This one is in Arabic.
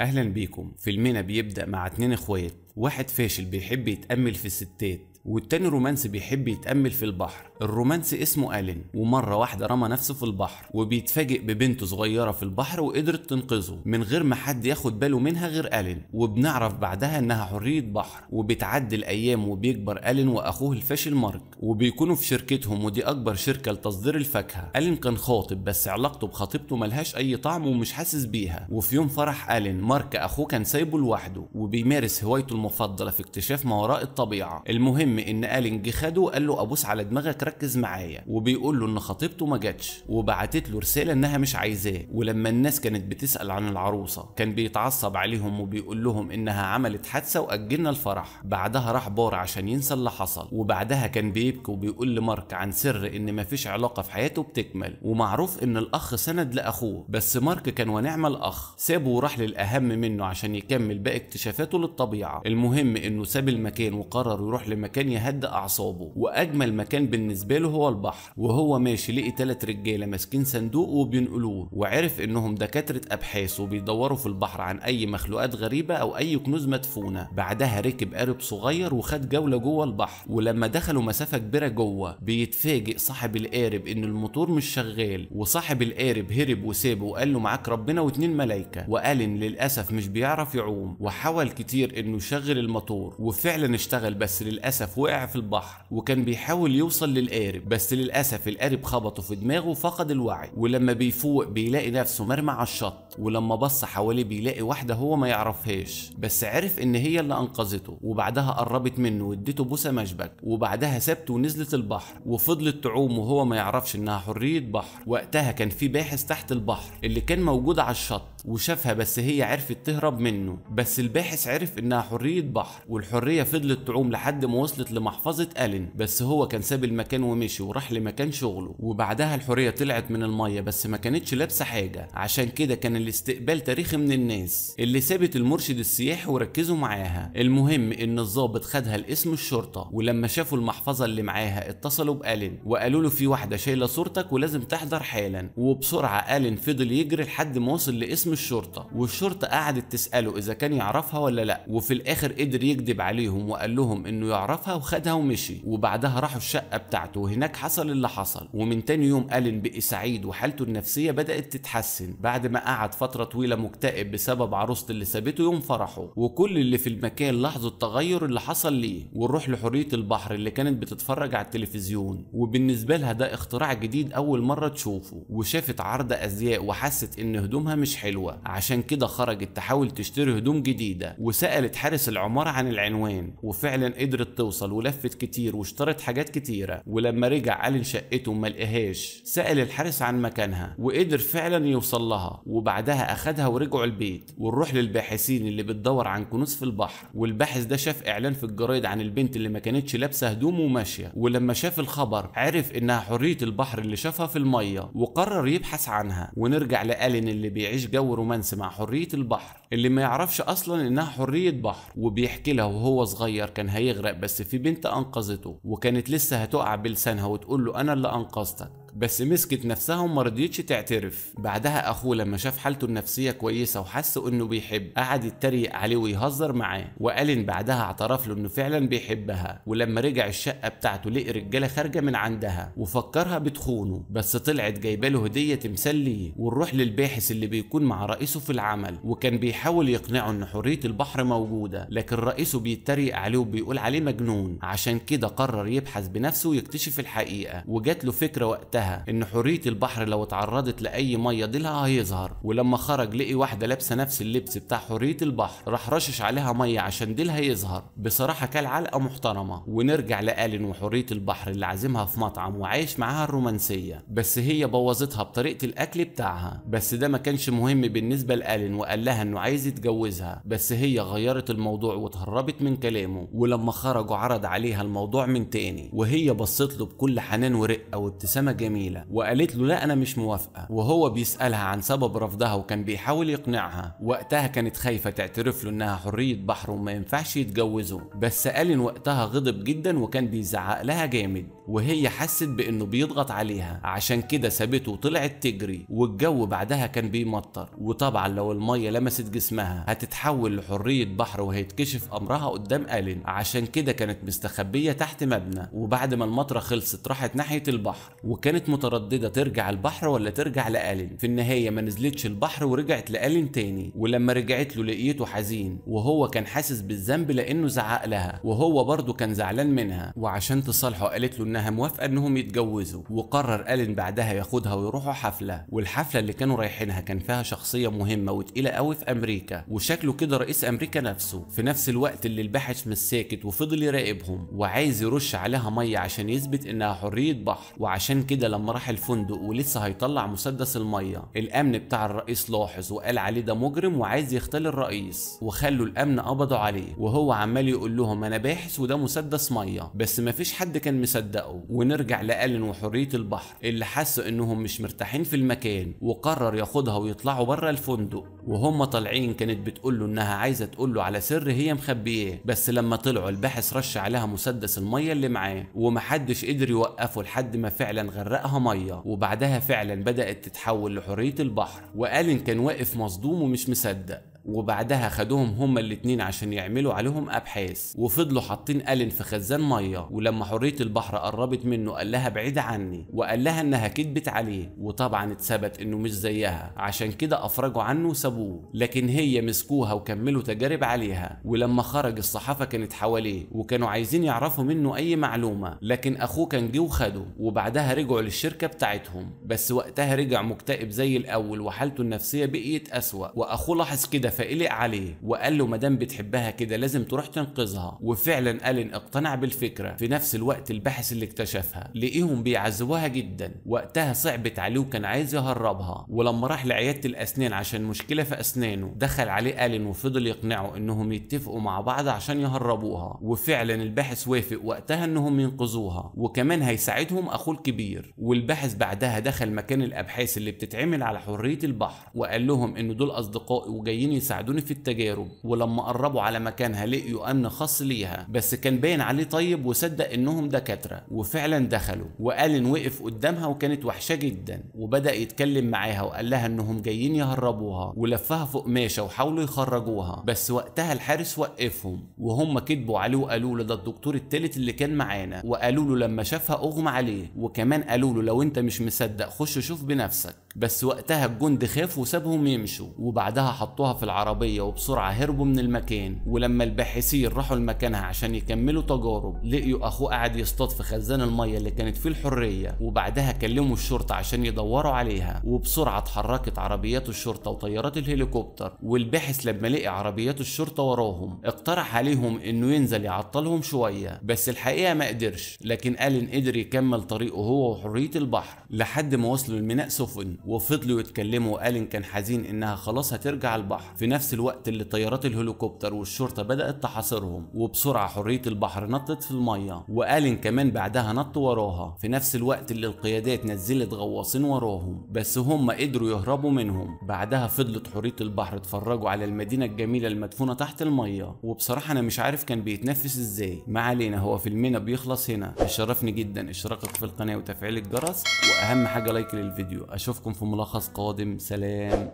اهلا بيكم فيلمنا بيبدا مع اتنين اخوات واحد فاشل بيحب يتامل في الستات والتاني رومانسي بيحب يتأمل في البحر الرومانسي اسمه ألين ومرة واحدة رمى نفسه في البحر وبيتفاجئ ببنته صغيرة في البحر وقدرت تنقذه من غير ما حد ياخد باله منها غير ألين وبنعرف بعدها إنها حرية بحر وبتعدي الأيام وبيكبر ألين وأخوه الفاشل مارك وبيكونوا في شركتهم ودي أكبر شركة لتصدير الفاكهة ألين كان خاطب بس علاقته بخطيبته ملهاش أي طعم ومش حاسس بيها وفي يوم فرح ألين مارك أخوه كان سايبه لوحده وبيمارس هوايته المفضلة في اكتشاف ما وراء الطبيعة المهم المهم ان الين جه خده وقال له ابوس على دماغك ركز معايا وبيقول له ان خطيبته ما جاتش وبعتت له رساله انها مش عايزاه ولما الناس كانت بتسال عن العروسه كان بيتعصب عليهم وبيقول لهم انها عملت حادثه واجلنا الفرح بعدها راح بار عشان ينسى اللي حصل وبعدها كان بيبكي وبيقول لمارك عن سر ان مفيش علاقه في حياته بتكمل ومعروف ان الاخ سند لاخوه بس مارك كان ونعم الاخ سابه وراح للاهم منه عشان يكمل باقي اكتشافاته للطبيعه المهم انه ساب المكان وقرر يروح لمكان مكان يهدى اعصابه واجمل مكان بالنسبه له هو البحر وهو ماشي لقي ثلاث رجاله ماسكين صندوق وبينقلوه وعرف انهم دكاتره ابحاث وبيدوروا في البحر عن اي مخلوقات غريبه او اي كنوز مدفونه بعدها ركب قارب صغير وخد جوله جوه البحر ولما دخلوا مسافه كبيره جوه بيتفاجئ صاحب القارب ان الموتور مش شغال وصاحب القارب هرب وسابه وقال له معاك ربنا واتنين ملايكه وقال ان للاسف مش بيعرف يعوم وحاول كتير انه يشغل الموتور وفعلا اشتغل بس للاسف للأسف وقع في البحر وكان بيحاول يوصل للقارب بس للأسف القارب خبطه في دماغه فقد الوعي ولما بيفوق بيلاقي نفسه مرمى على الشط ولما بص حواليه بيلاقي واحدة هو ما يعرفهاش بس عرف إن هي اللي أنقذته وبعدها قربت منه واديته بوسة مشبك وبعدها سابته ونزلت البحر وفضلت تعوم وهو ما يعرفش إنها حرية بحر وقتها كان في باحث تحت البحر اللي كان موجود على الشط وشافها بس هي عرفت تهرب منه بس الباحث عرف انها حرية بحر والحرية فضلت تعوم لحد ما وصلت لمحفظة ألين بس هو كان ساب المكان ومشي وراح لمكان شغله وبعدها الحرية طلعت من المية بس ما كانتش لابسة حاجة عشان كده كان الاستقبال تاريخي من الناس اللي سابت المرشد السياحي وركزوا معاها المهم ان الظابط خدها لاسم الشرطة ولما شافوا المحفظة اللي معاها اتصلوا بألين وقالوا له في واحدة شايلة صورتك ولازم تحضر حالا وبسرعة ألين فضل يجري لحد ما وصل لاسم اسم الشرطة والشرطة قعدت تسأله إذا كان يعرفها ولا لأ وفي الآخر قدر يكذب عليهم وقال لهم إنه يعرفها وخدها ومشي وبعدها راحوا الشقة بتاعته وهناك حصل اللي حصل ومن تاني يوم ألين بقي سعيد وحالته النفسية بدأت تتحسن بعد ما قعد فترة طويلة مكتئب بسبب عروسة اللي سابته يوم فرحه وكل اللي في المكان لاحظوا التغير اللي حصل ليه ونروح لحرية البحر اللي كانت بتتفرج على التلفزيون وبالنسبة لها ده اختراع جديد أول مرة تشوفه وشافت عرض أزياء وحست إن هدومها مش حلوة حلوة عشان كده خرجت تحاول تشتري هدوم جديدة وسألت حارس العمارة عن العنوان وفعلا قدرت توصل ولفت كتير واشترت حاجات كتيرة ولما رجع ألين شقته وما لقاهاش سأل الحارس عن مكانها وقدر فعلا يوصل لها وبعدها أخدها ورجعوا البيت ونروح للباحثين اللي بتدور عن كنوز في البحر والباحث ده شاف إعلان في الجرايد عن البنت اللي ما كانتش لابسة هدوم وماشية ولما شاف الخبر عرف إنها حرية البحر اللي شافها في المية وقرر يبحث عنها ونرجع لألين اللي بيعيش جو ورومانس مع حريه البحر اللي ما يعرفش اصلا انها حريه بحر وبيحكي لها وهو صغير كان هيغرق بس في بنت انقذته وكانت لسه هتقع بلسانها وتقول له انا اللي انقذتك بس مسكت نفسها وما رضيتش تعترف بعدها اخوه لما شاف حالته النفسيه كويسه وحس انه بيحب قعد يتريق عليه ويهزر معاه وألين بعدها اعترف له انه فعلا بيحبها ولما رجع الشقه بتاعته لقي رجاله خارجه من عندها وفكرها بتخونه بس طلعت جايبه له هديه تمثال ليه ونروح للباحث اللي بيكون مع رئيسه في العمل وكان بيحاول يقنعه ان حريه البحر موجوده لكن رئيسه بيتريق عليه وبيقول عليه مجنون عشان كده قرر يبحث بنفسه ويكتشف الحقيقه وجات له فكره وقتها نفسها ان حوريه البحر لو اتعرضت لاي ميه ضلها هيظهر ولما خرج لقي واحده لابسه نفس اللبس بتاع حوريه البحر راح رشش عليها ميه عشان ديلها يظهر بصراحه كان علقه محترمه ونرجع لالين وحوريه البحر اللي عازمها في مطعم وعايش معاها الرومانسيه بس هي بوظتها بطريقه الاكل بتاعها بس ده ما كانش مهم بالنسبه لالين وقال لها انه عايز يتجوزها بس هي غيرت الموضوع وتهربت من كلامه ولما خرجوا عرض عليها الموضوع من تاني وهي بصت له بكل حنان ورقه وابتسامه جميله جميلة وقالت له لا أنا مش موافقة وهو بيسألها عن سبب رفضها وكان بيحاول يقنعها وقتها كانت خايفة تعترف له إنها حرية بحر وما ينفعش يتجوزوا بس ألين وقتها غضب جدا وكان بيزعق لها جامد وهي حست بإنه بيضغط عليها عشان كده سابته وطلعت تجري والجو بعدها كان بيمطر وطبعا لو المية لمست جسمها هتتحول لحرية بحر وهيتكشف أمرها قدام ألين عشان كده كانت مستخبية تحت مبنى وبعد ما المطرة خلصت راحت ناحية البحر وكانت كانت مترددة ترجع البحر ولا ترجع لألين في النهاية ما نزلتش البحر ورجعت لألين تاني ولما رجعت له لقيته حزين وهو كان حاسس بالذنب لأنه زعق لها وهو برضه كان زعلان منها وعشان تصالحه قالت له إنها موافقة إنهم يتجوزوا وقرر ألين بعدها ياخدها ويروحوا حفلة والحفلة اللي كانوا رايحينها كان فيها شخصية مهمة وتقيلة قوي في أمريكا وشكله كده رئيس أمريكا نفسه في نفس الوقت اللي الباحث مش ساكت وفضل يراقبهم وعايز يرش عليها مية عشان يثبت إنها حرية بحر وعشان كده لما راح الفندق ولسه هيطلع مسدس الميه الامن بتاع الرئيس لاحظ وقال عليه ده مجرم وعايز يختل الرئيس وخلوا الامن قبضوا عليه وهو عمال يقول لهم انا باحث وده مسدس ميه بس مفيش حد كان مصدقه ونرجع لألن وحريه البحر اللي حسوا انهم مش مرتاحين في المكان وقرر ياخدها ويطلعوا بره الفندق وهم طالعين كانت بتقول له انها عايزه تقول له على سر هي مخبياه بس لما طلعوا الباحث رش عليها مسدس الميه اللي معاه ومحدش قدر يوقفه لحد ما فعلا غرق سبقها ميه وبعدها فعلا بدأت تتحول لحرية البحر وألين كان واقف مصدوم ومش مصدق وبعدها خدوهم هما الاتنين عشان يعملوا عليهم ابحاث وفضلوا حاطين الين في خزان ميه ولما حريه البحر قربت منه قال لها بعيد عني وقال لها انها كدبت عليه وطبعا اتثبت انه مش زيها عشان كده افرجوا عنه وسابوه لكن هي مسكوها وكملوا تجارب عليها ولما خرج الصحافه كانت حواليه وكانوا عايزين يعرفوا منه اي معلومه لكن اخوه كان جه وخده وبعدها رجعوا للشركه بتاعتهم بس وقتها رجع مكتئب زي الاول وحالته النفسيه بقيت اسوا واخوه لاحظ كده فقلق عليه وقال له مدام بتحبها كده لازم تروح تنقذها وفعلا ألين اقتنع بالفكرة في نفس الوقت الباحث اللي اكتشفها لقيهم بيعذبوها جدا وقتها صعبت عليه وكان عايز يهربها ولما راح لعيادة الأسنان عشان مشكلة في أسنانه دخل عليه ألين وفضل يقنعه إنهم يتفقوا مع بعض عشان يهربوها وفعلا الباحث وافق وقتها إنهم ينقذوها وكمان هيساعدهم أخوه الكبير والباحث بعدها دخل مكان الأبحاث اللي بتتعمل على حرية البحر وقال لهم إن دول أصدقائي وجايين يساعدوني في التجارب ولما قربوا على مكانها لقيوا امن خاص ليها بس كان باين عليه طيب وصدق انهم دكاتره وفعلا دخلوا والين وقف قدامها وكانت وحشاه جدا وبدا يتكلم معاها وقال لها انهم جايين يهربوها ولفها فوق ماشة وحاولوا يخرجوها بس وقتها الحارس وقفهم وهم كذبوا عليه وقالوا له ده الدكتور التالت اللي كان معانا وقالوا له لما شافها اغمى عليه وكمان قالوا له لو انت مش مصدق خش شوف بنفسك بس وقتها الجند خاف وسابهم يمشوا وبعدها حطوها في العربية وبسرعة هربوا من المكان ولما الباحثين راحوا لمكانها عشان يكملوا تجارب لقيوا أخوه قاعد يصطاد في خزان المية اللي كانت فيه الحرية وبعدها كلموا الشرطة عشان يدوروا عليها وبسرعة اتحركت عربيات الشرطة وطيارات الهليكوبتر والباحث لما لقي عربيات الشرطة وراهم اقترح عليهم انه ينزل يعطلهم شوية بس الحقيقة ما قدرش لكن ألين قدر يكمل طريقه هو وحرية البحر لحد ما وصلوا لميناء سفن وفضلوا يتكلموا وألين كان حزين إنها خلاص هترجع البحر في نفس الوقت اللي طيارات الهليكوبتر والشرطة بدأت تحاصرهم وبسرعة حرية البحر نطت في المية وألين كمان بعدها نط وراها في نفس الوقت اللي القيادات نزلت غواصين وراهم بس هم قدروا يهربوا منهم بعدها فضلت حرية البحر اتفرجوا على المدينة الجميلة المدفونة تحت المية وبصراحة أنا مش عارف كان بيتنفس إزاي ما علينا هو فيلمنا بيخلص هنا شرفني جدا اشتراكك في القناة وتفعيل الجرس وأهم حاجة لايك للفيديو أشوفكم نشوفكم في ملخص قادم سلام